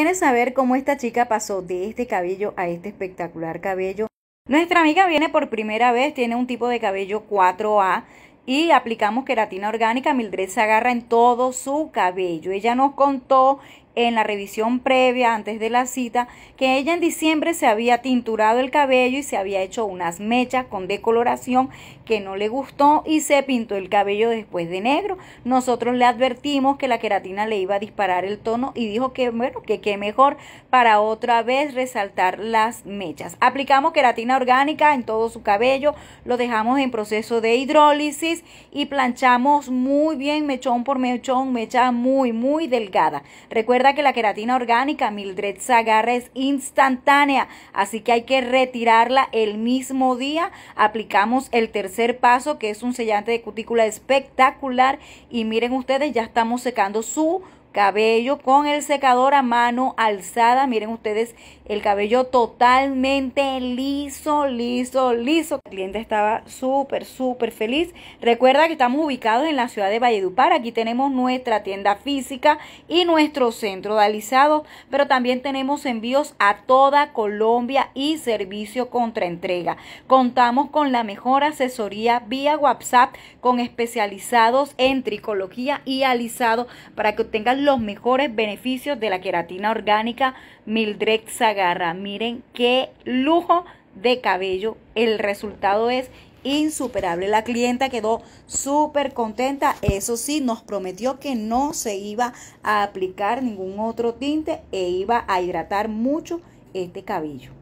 ¿Quieres saber cómo esta chica pasó de este cabello a este espectacular cabello? Nuestra amiga viene por primera vez, tiene un tipo de cabello 4A y aplicamos queratina orgánica. Mildred se agarra en todo su cabello. Ella nos contó en la revisión previa antes de la cita que ella en diciembre se había tinturado el cabello y se había hecho unas mechas con decoloración que no le gustó y se pintó el cabello después de negro. Nosotros le advertimos que la queratina le iba a disparar el tono y dijo que bueno, que qué mejor para otra vez resaltar las mechas. Aplicamos queratina orgánica en todo su cabello, lo dejamos en proceso de hidrólisis y planchamos muy bien mechón por mechón, mecha muy muy delgada. Recuerda Recuerda que la queratina orgánica Mildred Zagarra es instantánea, así que hay que retirarla el mismo día. Aplicamos el tercer paso, que es un sellante de cutícula espectacular. Y miren ustedes, ya estamos secando su cabello con el secador a mano alzada. Miren ustedes el cabello totalmente liso, liso, liso. El cliente estaba súper, súper feliz. Recuerda que estamos ubicados en la ciudad de Valledupar. Aquí tenemos nuestra tienda física y nuestro centro de alisado, pero también tenemos envíos a toda Colombia y servicio contra entrega. Contamos con la mejor asesoría vía WhatsApp con especializados en tricología y alisado para que obtengas los mejores beneficios de la queratina orgánica Mildred Zagarra. Miren qué lujo de cabello. El resultado es insuperable. La clienta quedó súper contenta. Eso sí, nos prometió que no se iba a aplicar ningún otro tinte e iba a hidratar mucho este cabello.